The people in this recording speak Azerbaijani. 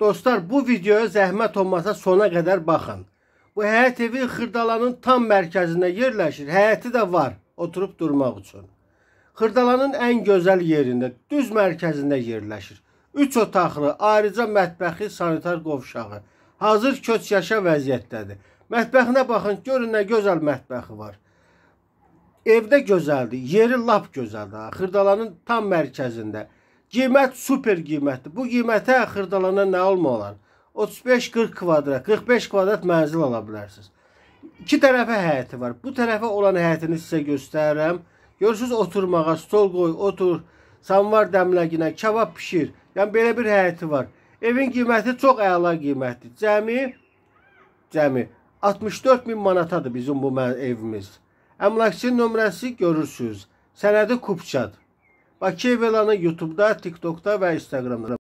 Dostlar, bu videoya zəhmət olmasa sona qədər baxın. Bu Həyət evi Xırdalanın tam mərkəzində yerləşir. Həyəti də var oturub durmaq üçün. Xırdalanın ən gözəl yerində, düz mərkəzində yerləşir. 3 otaqlı, ayrıca mətbəxi, sanitar qovşağı. Hazır köç yaşa vəziyyətdədir. Mətbəxinə baxın, görün nə gözəl mətbəxi var. Evdə gözəldir, yeri lap gözəldir. Xırdalanın tam mərkəzində. Qiymət super qiymətdir. Bu qiymətə xırdalana nə alma olar? 35-40 kvadrat, 45 kvadrat mənzil ala bilərsiniz. İki tərəfə həyəti var. Bu tərəfə olan həyətini sizə göstərirəm. Görürsüz oturmağa stol qoy, otur, samvar dəmləginə, kebab pişir. Yəni belə bir həyəti var. Evin qiyməti çox əla qiymətdir. Cəmi cəmi 64 min manatadır bizim bu evimiz. Əmlakçının nömrəsi görürsüz. Sənədi Kupçadır. Bakı Vela'nı YouTube'da, TikTok'ta ve Instagram'da